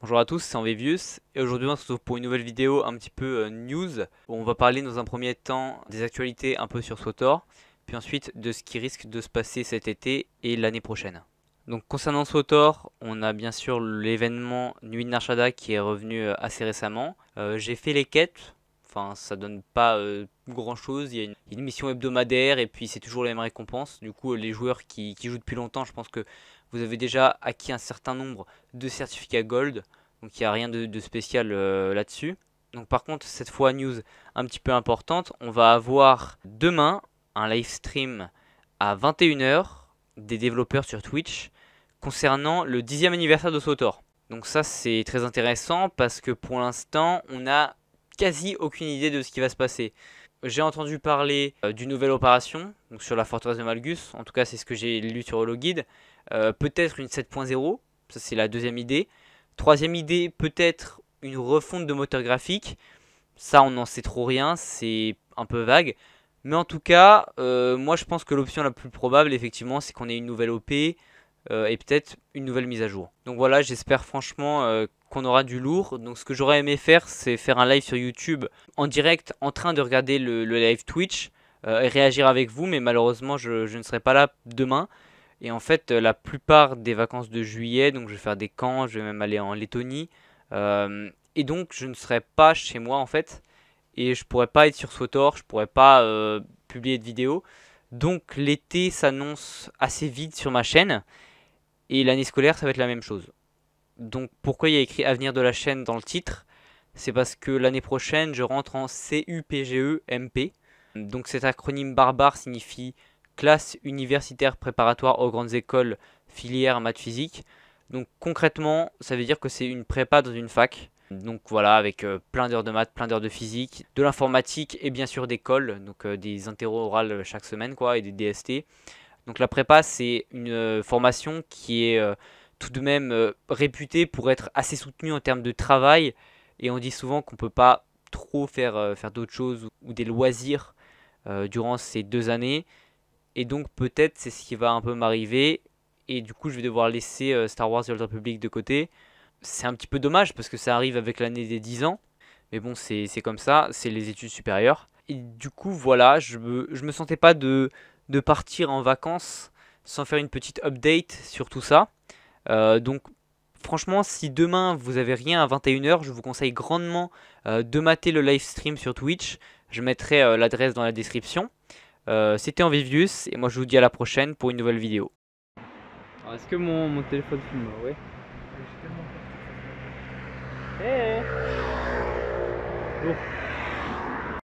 Bonjour à tous, c'est Envevius et aujourd'hui on se retrouve pour une nouvelle vidéo un petit peu euh, news où on va parler dans un premier temps des actualités un peu sur SWTOR puis ensuite de ce qui risque de se passer cet été et l'année prochaine. Donc concernant SWTOR, on a bien sûr l'événement Nuit de qui est revenu euh, assez récemment. Euh, j'ai fait les quêtes Enfin, ça donne pas euh, grand chose. Il y, a une, mission hebdomadaire et puis c'est toujours les mêmes récompenses. Du coup, les joueurs qui, jouent depuis longtemps, je pense que vous avez déjà acquis un certain nombre de certificats gold. Donc il n'y a rien de, spécial euh, là-dessus. Donc par contre, cette fois, news un petit peu importante. On va avoir demain un live stream à 21h des développeurs sur Twitch concernant le 10e anniversaire de Sautor. Donc ça c'est très intéressant parce que pour l'instant on a quasi aucune idée de ce qui va se passer. J'ai entendu parler euh, d'une nouvelle opération sur la forteresse de Malgus, en tout cas c'est ce que j'ai lu sur HoloGuide. Euh, peut-être une 7.0, ça c'est la deuxième idée. Troisième idée, peut-être une refonte de moteur graphique. Ça on n'en sait trop rien, c'est un peu vague. Mais en tout cas, euh, moi je pense que l'option la plus probable effectivement c'est qu'on ait une nouvelle OP, euh, et peut-être une nouvelle mise à jour. Donc voilà, j'espère franchement euh, qu'on aura du lourd. Donc ce que j'aurais aimé faire, c'est faire un live sur YouTube en direct en train de regarder le, live Twitch euh, et réagir avec vous, mais malheureusement je, ne serai pas là demain. Et en fait, la plupart des vacances de juillet, donc je vais faire des camps, je vais même aller en Lettonie. et donc je ne serai pas chez moi en fait. Et je pourrais pas être sur Swotor, je pourrais pas publier de vidéos. Donc l'été s'annonce assez vite sur ma chaîne. Et l'année scolaire, ça va être la même chose. Donc pourquoi il y a écrit Avenir de la chaîne dans le titre C'est parce que l'année prochaine, je rentre en CUPGE-MP. E donc cet acronyme barbare signifie classe universitaire préparatoire aux grandes écoles, filière maths physique. Donc concrètement, ça veut dire que c'est une prépa dans une fac. Donc voilà, avec euh, plein d'heures de maths, plein d'heures de physique, de l'informatique et bien sûr d'école. donc euh, des interro orales chaque semaine quoi, et des DST. Donc la prépa, c'est une euh, formation qui est euh, tout de même euh, réputée pour être assez soutenue en termes de travail. Et on dit souvent qu'on ne peut pas trop faire, faire d'autres choses ou des loisirs durant ces deux années. Et donc peut-être c'est ce qui va un peu m'arriver. Et du coup je vais devoir laisser Star Wars The Old Republic de côté. C'est un petit peu dommage parce que ça arrive avec l'année des 10 ans. Mais bon c'est comme ça, c'est les études supérieures. Et du coup voilà, je je me sentais pas de, de partir en vacances sans faire une petite update sur tout ça. Euh, donc franchement, si demain vous avez rien à 21h, je vous conseille grandement euh, de mater le live stream sur Twitch. Je mettrai euh, l'adresse dans la description. C'était Envivius et moi je vous dis à la prochaine pour une nouvelle vidéo. Est-ce que mon, téléphone filme